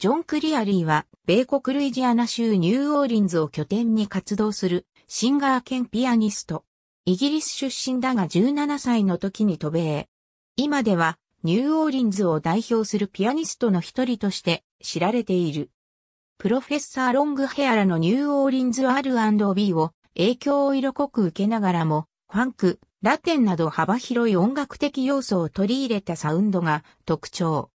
ジョン・クリアリーは、米国ルイジアナ州ニューオーリンズを拠点に活動する、シンガー兼ピアニスト。イギリス出身だが17歳の時に渡米。今では、ニューオーリンズを代表するピアニストの一人として知られている。プロフェッサー・ロングヘアラのニューオーリンズ R&B を影響を色濃く受けながらも、ファンク、ラテンなど幅広い音楽的要素を取り入れたサウンドが特徴。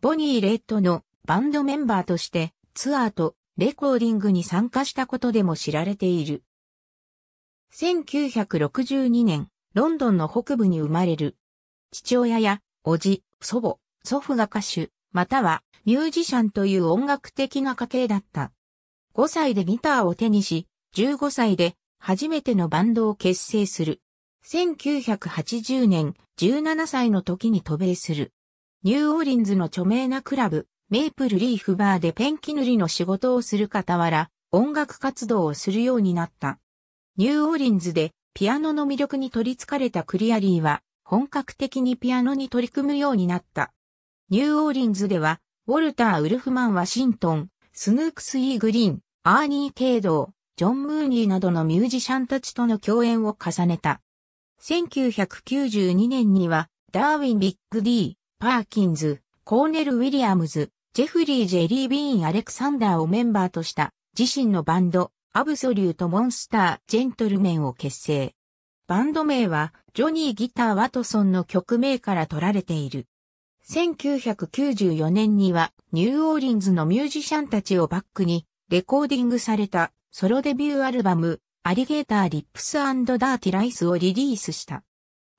ボニー・レッドのバンドメンバーとしてツアーとレコーディングに参加したことでも知られている。1962年、ロンドンの北部に生まれる。父親や、叔父、祖母、祖父が歌手、またはミュージシャンという音楽的な家系だった。5歳でギターを手にし、15歳で初めてのバンドを結成する。1980年、17歳の時に渡米する。ニューオーリンズの著名なクラブ、メイプルリーフバーでペンキ塗りの仕事をする傍ら、音楽活動をするようになった。ニューオーリンズでピアノの魅力に取り憑かれたクリアリーは、本格的にピアノに取り組むようになった。ニューオーリンズでは、ウォルター・ウルフマン・ワシントン、スヌークス・イー・グリーン、アーニー・ケイドー、ジョン・ムーニーなどのミュージシャンたちとの共演を重ねた。1992年には、ダーウィン・ビッグ・ディー、パーキンズ、コーネル・ウィリアムズ、ジェフリー・ジェリー・ビーン・アレクサンダーをメンバーとした自身のバンド、アブソリュート・モンスター・ジェントルメンを結成。バンド名は、ジョニー・ギター・ワトソンの曲名から取られている。1994年には、ニューオーリンズのミュージシャンたちをバックに、レコーディングされたソロデビューアルバム、アリゲーター・リップスダーティ・ライスをリリースした。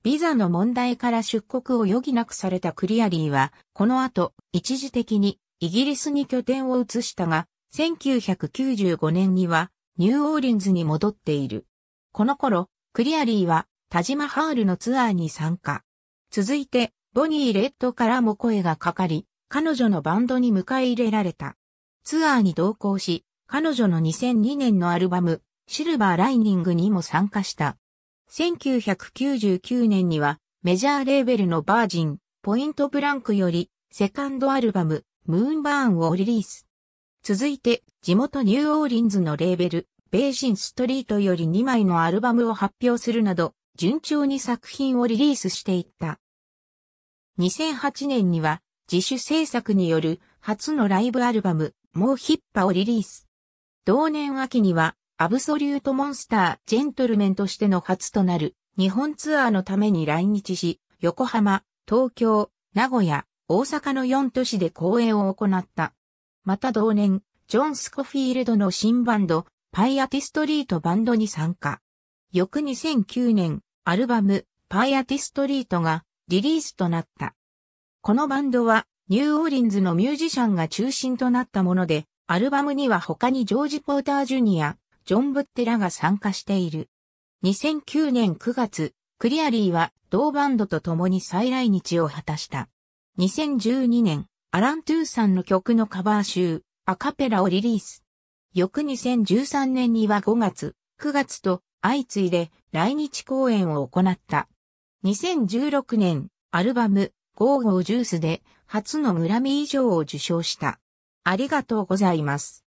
ビザの問題から出国を余儀なくされたクリアリーは、この後、一時的にイギリスに拠点を移したが、1995年にはニューオーリンズに戻っている。この頃、クリアリーは田島ハールのツアーに参加。続いて、ボニー・レッドからも声がかかり、彼女のバンドに迎え入れられた。ツアーに同行し、彼女の2002年のアルバム、シルバー・ライニングにも参加した。1999年には、メジャーレーベルのバージン、ポイントブランクより、セカンドアルバム、ムーンバーンをリリース。続いて、地元ニューオーリンズのレーベル、ベーシンストリートより2枚のアルバムを発表するなど、順調に作品をリリースしていった。2008年には、自主制作による初のライブアルバム、もうヒッパをリリース。同年秋には、アブソリュートモンスター、ジェントルメンとしての初となる、日本ツアーのために来日し、横浜、東京、名古屋、大阪の4都市で公演を行った。また同年、ジョン・スコフィールドの新バンド、パイアティストリートバンドに参加。翌2009年、アルバム、パイアティストリートがリリースとなった。このバンドは、ニューオーリンズのミュージシャンが中心となったもので、アルバムには他にジョージ・ポーター・ジュニア、ジョン・ブッテラが参加している。2009年9月、クリアリーは同バンドと共に再来日を果たした。2012年、アラン・トゥーさんの曲のカバー集、アカペラをリリース。翌2013年には5月、9月と相次いで来日公演を行った。2016年、アルバム、ゴーゴージュースで初のグラミー賞を受賞した。ありがとうございます。